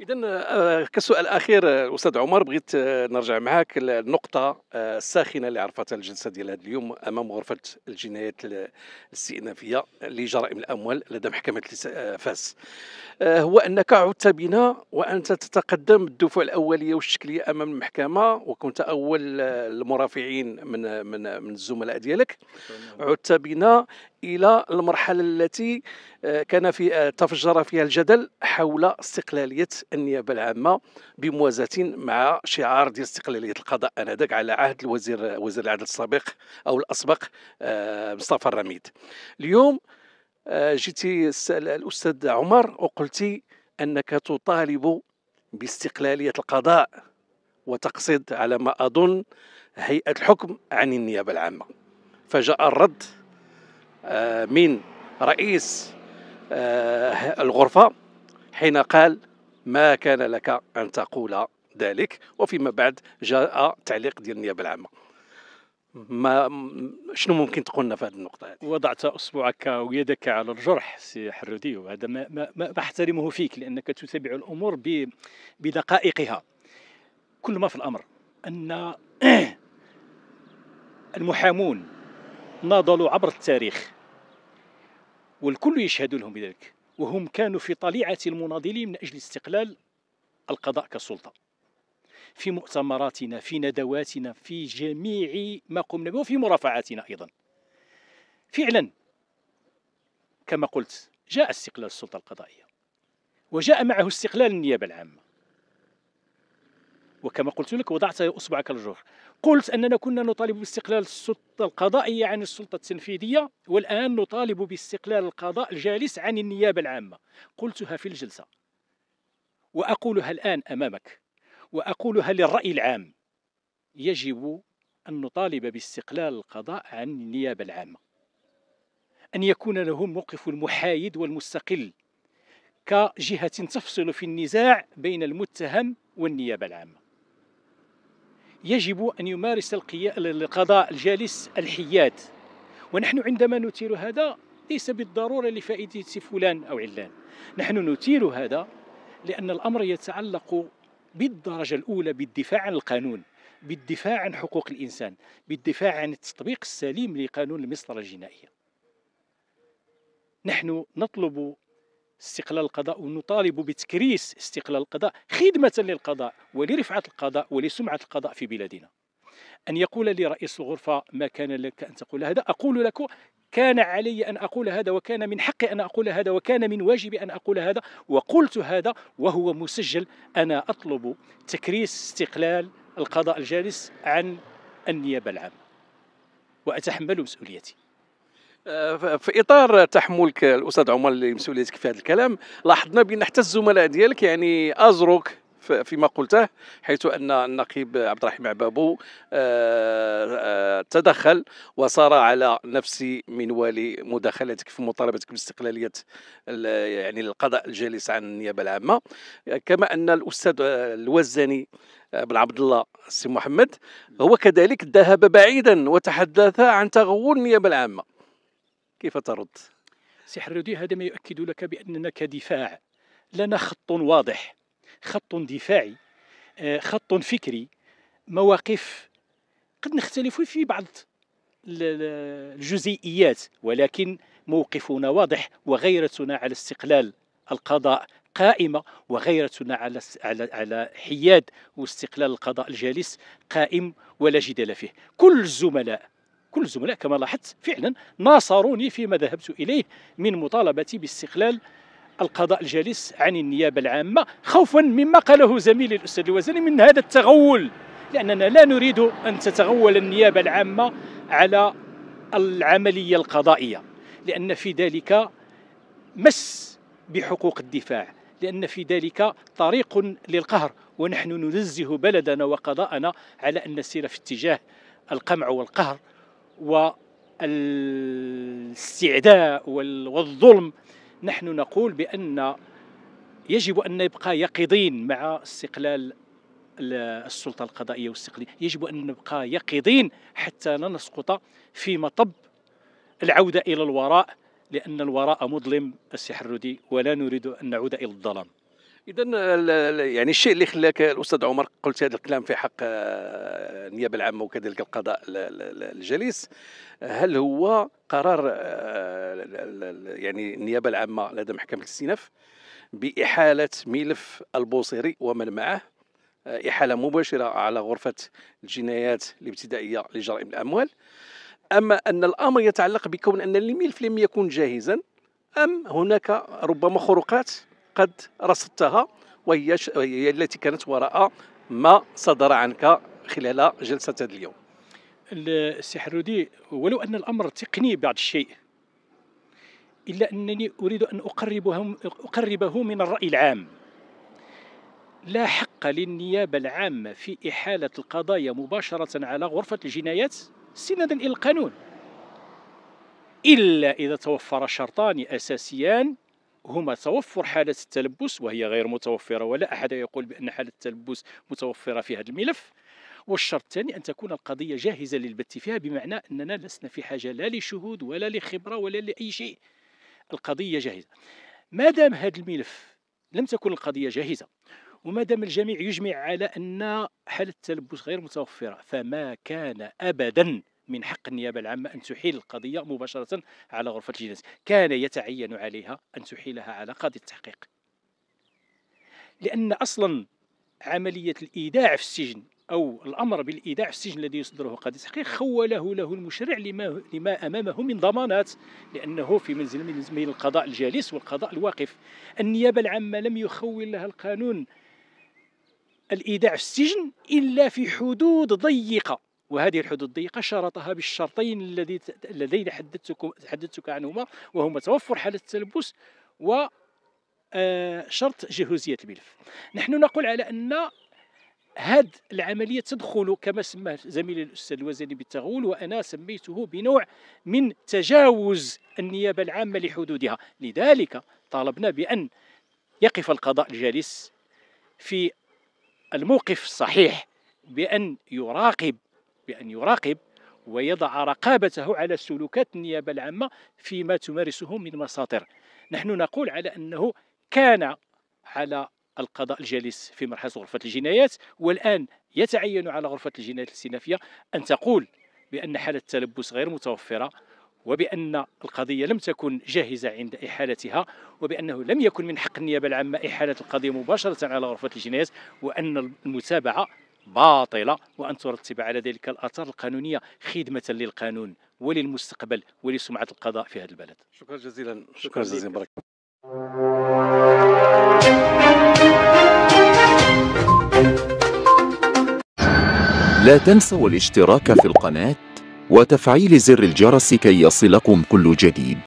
اذا آه، كسؤال اخير آه، استاذ عمر بغيت آه، نرجع معك النقطه الساخنه اللي عرفتها الجلسه ديال هذا اليوم امام غرفه الجنايات الاستئنافيه لجرائم الاموال لدى محكمه فاس هو انك عدت بنا وانت تتقدم بالدفوع الاوليه والشكليه امام المحكمه وكنت اول المرافعين من من من الزملاء ديالك عدت بنا الى المرحله التي كان في تفجر فيها الجدل حول استقلاليه النيابه العامه بموازاه مع شعار ديال استقلاليه القضاء انذاك على عهد الوزير وزير العدل السابق او الاسبق آه، مصطفى الرميد اليوم آه، جيتي الاستاذ عمر وقلتي انك تطالب باستقلاليه القضاء وتقصد على ما اظن هيئه الحكم عن النيابه العامه فجاء الرد آه، من رئيس الغرفه حين قال ما كان لك أن تقول ذلك وفيما بعد جاء تعليق ديال النيابه العامه ما شنو ممكن تقول لنا في هذه النقطه هذه وضعت اصبعك ويدك على الجرح سي حرودي وهذا ما, ما, ما احترمه فيك لانك تتابع الامور بدقائقها كل ما في الامر ان المحامون ناضلوا عبر التاريخ والكل يشهد لهم بذلك وهم كانوا في طليعة المناضلين من أجل استقلال القضاء كسلطة في مؤتمراتنا في ندواتنا في جميع ما قمنا به وفي مرافعاتنا أيضا فعلا كما قلت جاء استقلال السلطة القضائية وجاء معه استقلال النيابة العامة وكما قلت لك وضعت اصبعك الجرح قلت اننا كنا نطالب باستقلال السلطه القضائيه عن السلطه التنفيذيه والان نطالب باستقلال القضاء الجالس عن النيابه العامه قلتها في الجلسه واقولها الان امامك واقولها للراي العام يجب ان نطالب باستقلال القضاء عن النيابه العامه ان يكون لهم موقف المحايد والمستقل كجهه تفصل في النزاع بين المتهم والنيابه العامه يجب أن يمارس القضاء الجالس الحياد ونحن عندما نثير هذا ليس بالضرورة لفائدة فلان أو علان نحن نثير هذا لأن الأمر يتعلق بالدرجة الأولى بالدفاع عن القانون بالدفاع عن حقوق الإنسان بالدفاع عن التطبيق السليم لقانون المسطرة الجنائية نحن نطلب استقلال القضاء ونطالب بتكريس استقلال القضاء خدمة للقضاء ولرفعة القضاء ولسمعة القضاء في بلادنا أن يقول لي رئيس الغرفة ما كان لك أن تقول هذا أقول لك كان علي أن أقول هذا وكان من حقي أن أقول هذا وكان من واجبي أن أقول هذا وقلت هذا وهو مسجل أنا أطلب تكريس استقلال القضاء الجالس عن النيابة العامة وأتحمل مسؤوليتي آه، في اطار تحملك الاستاذ عمر لمسؤوليتك في هذا الكلام لاحظنا بان حتى الزملاء ديالك يعني ازروك فيما قلته حيث ان النقيب عبد الرحيم عبابو آه، آه، تدخل وصار على نفس منوال مداخلتك في مطالبتك باستقلاليه يعني القضاء الجالس عن النيابه العامه كما ان الاستاذ الوزاني بن عبد الله السي محمد هو كذلك ذهب بعيدا وتحدث عن تغول النيابه العامه كيف ترد؟ سحر الردي هذا ما يؤكد لك بأننا كدفاع لنا خط واضح خط دفاعي آه، خط فكري مواقف قد نختلف في بعض الجزئيات ولكن موقفنا واضح وغيرتنا على استقلال القضاء قائمه وغيرتنا على على على حياد واستقلال القضاء الجالس قائم ولا جدال فيه كل الزملاء كل الزملاء كما لاحظت فعلا ناصروني فيما ذهبت إليه من مطالبتي باستقلال القضاء الجالس عن النيابة العامة خوفا مما قاله زميلي الأستاذ الوزني من هذا التغول لأننا لا نريد أن تتغول النيابة العامة على العملية القضائية لأن في ذلك مس بحقوق الدفاع لأن في ذلك طريق للقهر ونحن ننزه بلدنا وقضاءنا على أن نسير في اتجاه القمع والقهر والاستعداء والظلم نحن نقول بأن يجب أن نبقى يقظين مع استقلال السلطة القضائية والاستقلال يجب أن نبقى يقظين حتى لا نسقط في مطب العودة إلى الوراء لأن الوراء مظلم السحر ولا نريد أن نعود إلى الظلام اذا يعني الشيء اللي خلاك الاستاذ عمر قلت هذا الكلام في حق آه، النيابه العامه وكذلك القضاء الجليس هل هو قرار آه، يعني النيابه العامه لدى محكمه الاستئناف باحاله ملف البوصيري ومن معه آه، احاله مباشره على غرفه الجنايات الابتدائيه لجرائم الاموال اما ان الامر يتعلق بكون ان الملف لم يكن جاهزا ام هناك ربما خروقات قد رصدتها وهي التي كانت وراء ما صدر عنك خلال جلسة هذا اليوم السي حرودي ولو أن الأمر تقني بعض الشيء إلا أنني أريد أن أقربه, أقربه من الرأي العام لا حق للنيابة العامة في إحالة القضايا مباشرة على غرفة الجنايات سندا إلى القانون إلا إذا توفر شرطان أساسيان هما توفر حالة التلبس وهي غير متوفرة ولا أحد يقول بأن حالة التلبس متوفرة في هذا الملف والشرط الثاني أن تكون القضية جاهزة للبت فيها بمعنى أننا لسنا في حاجة لا لشهود ولا لخبرة ولا لأي شيء القضية جاهزة ما دام هذا الملف لم تكن القضية جاهزة وما دام الجميع يجمع على أن حالة التلبس غير متوفرة فما كان أبداً من حق النيابة العامة أن تحيل القضية مباشرة على غرفة الجنس كان يتعين عليها أن تحيلها على قاضي التحقيق لأن أصلا عملية الإيداع في السجن أو الأمر بالإيداع في السجن الذي يصدره قاضي التحقيق خوله له المشرع لما, لما أمامه من ضمانات لأنه في منزل من القضاء الجالس والقضاء الواقف النيابة العامة لم يخول لها القانون الإيداع في السجن إلا في حدود ضيقة وهذه الحدود الضيقة شرطها بالشرطين اللذين حدثتك عنهما وهما توفر حالة التلبس و آه، شرط جهوزية الملف نحن نقول على أن هذه العملية تدخل كما سمى زميلي الأستاذ الوزني بالتغول وأنا سميته بنوع من تجاوز النيابة العامة لحدودها لذلك طالبنا بأن يقف القضاء الجالس في الموقف الصحيح بأن يراقب بأن يراقب ويضع رقابته على سلوكات النيابة العامة فيما تمارسه من مساطر نحن نقول على أنه كان على القضاء الجالس في مرحلة غرفة الجنايات والآن يتعين على غرفة الجنايات السنافية أن تقول بأن حالة التلبس غير متوفرة وبأن القضية لم تكن جاهزة عند إحالتها وبأنه لم يكن من حق النيابة العامة إحالة القضية مباشرة على غرفة الجنايات وأن المتابعة باطلة وأن ترتب على ذلك الآثار القانونية خدمة للقانون وللمستقبل ولسمعة القضاء في هذا البلد شكرا جزيلا شكرا, شكرا جزيلا بارك لا تنسوا الاشتراك في القناة وتفعيل زر الجرس كي يصلكم كل جديد